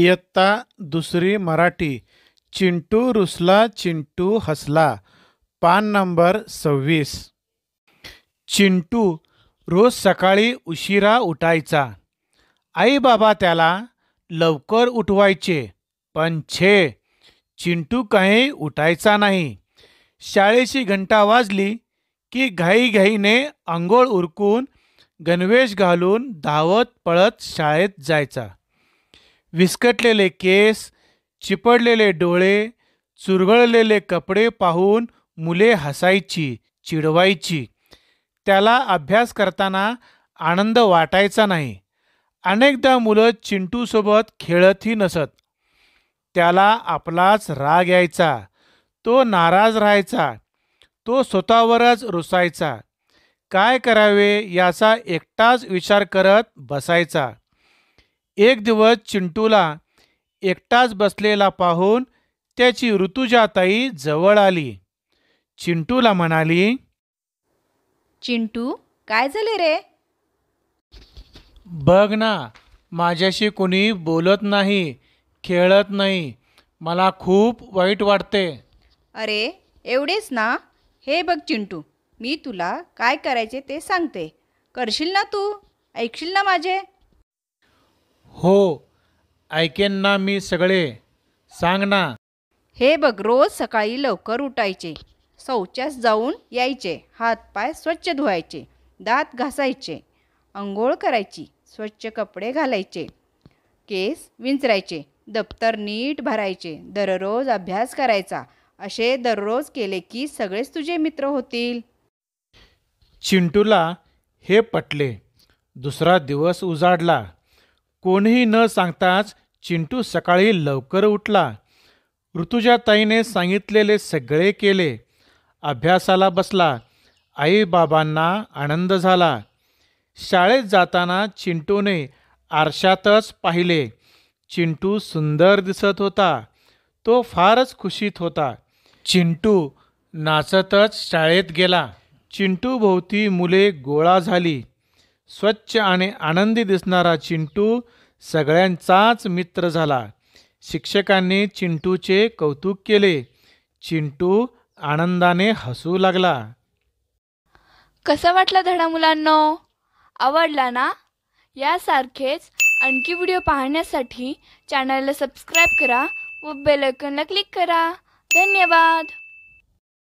इयत्ता दुसरी मराठी चिंटू रुसला चिंटू हसला पान नंबर सव्वीस चिंटू रोज सकाळी उशिरा उठायचा आई बाबा त्याला लवकर उठवायचे पण छे चिंटू काही उठायचा नाही शाळेची घंटा वाजली की घाईघाईने आंघोळ उरकून गणवेश घालून धावत पळत शाळेत जायचा विस्कटलेले केस चिपडलेले डोळे चुरगळलेले कपडे पाहून मुले हसायची चिडवायची त्याला अभ्यास करताना आनंद वाटायचा नाही अनेकदा मुलं चिंटूसोबत खेळतही नसत त्याला आपलाच राग यायचा तो नाराज राहायचा तो स्वतःवरच रुसायचा काय करावे याचा एकटाच विचार करत बसायचा एक दिवस चिंटूला एकटाच बसलेला पाहून त्याची ऋतुजाताई जवळ आली चिंटूला म्हणाली चिंटू काय झाले रे बघ ना माझ्याशी कोणी बोलत नाही खेळत नाही मला खूप वाईट वाटते अरे एवढेच ना हे बघ चिंटू मी तुला काय करायचे ते सांगते करशील ना तू ऐकशील ना माझे हो ऐकेन ना मी सगळे सांग ना हे बघ रोज सकाळी लवकर उठायचे शौचास जाऊन यायचे हात पाय स्वच्छ धुवायचे दात घासायचे अंघोळ करायची स्वच्छ कपडे घालायचे केस विंचरायचे दप्तर नीट भरायचे दररोज अभ्यास करायचा असे दररोज केले की सगळेच तुझे मित्र होतील चिंटूला हे पटले दुसरा दिवस उजाडला कोणीही न सांगताच चिंटू सकाळी लवकर उठला ऋतुजाताईने सांगितलेले सगळे केले अभ्यासाला बसला आईबाबांना आनंद झाला शाळेत जाताना चिंटूने आरशातच पाहिले चिंटू सुंदर दिसत होता तो फारच खुशीत होता चिंटू नाचतच शाळेत गेला चिंटू भोवती मुले गोळा झाली स्वच्छ आणि आनंदी दिसणारा चिंटू सगळ्यांचाच मित्र झाला शिक्षकांनी चिंटूचे कौतुक केले चिंटू आनंदाने हसू लागला कसं वाटला धडा मुलांनो आवडला ना यासारखेच आणखी व्हिडिओ पाहण्यासाठी चॅनलला सबस्क्राईब करा व बेलायकनला क्लिक करा धन्यवाद